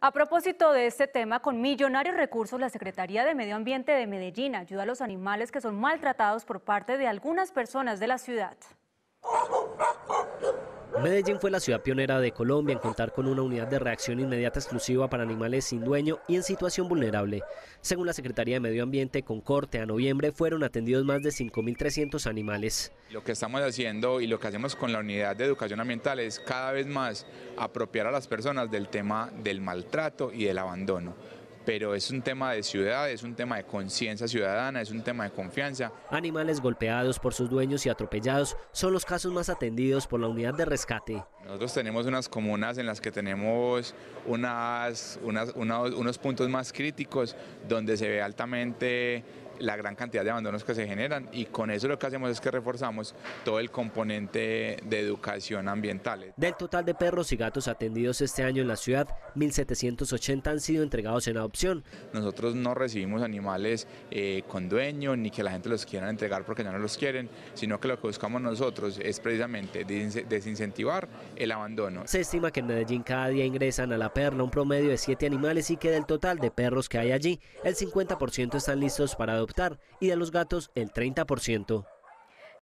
A propósito de este tema, con millonarios recursos, la Secretaría de Medio Ambiente de Medellín ayuda a los animales que son maltratados por parte de algunas personas de la ciudad. Medellín fue la ciudad pionera de Colombia en contar con una unidad de reacción inmediata exclusiva para animales sin dueño y en situación vulnerable. Según la Secretaría de Medio Ambiente, con corte a noviembre fueron atendidos más de 5.300 animales. Lo que estamos haciendo y lo que hacemos con la unidad de educación ambiental es cada vez más apropiar a las personas del tema del maltrato y del abandono pero es un tema de ciudad, es un tema de conciencia ciudadana, es un tema de confianza. Animales golpeados por sus dueños y atropellados son los casos más atendidos por la unidad de rescate. Nosotros tenemos unas comunas en las que tenemos unas, unos puntos más críticos donde se ve altamente la gran cantidad de abandonos que se generan y con eso lo que hacemos es que reforzamos todo el componente de educación ambiental. Del total de perros y gatos atendidos este año en la ciudad, 1.780 han sido entregados en adopción. Nosotros no recibimos animales eh, con dueño ni que la gente los quiera entregar porque ya no los quieren, sino que lo que buscamos nosotros es precisamente desincentivar el abandono. Se estima que en Medellín cada día ingresan a la perla un promedio de 7 animales y que del total de perros que hay allí, el 50% están listos para adoptar y de los gatos el 30%.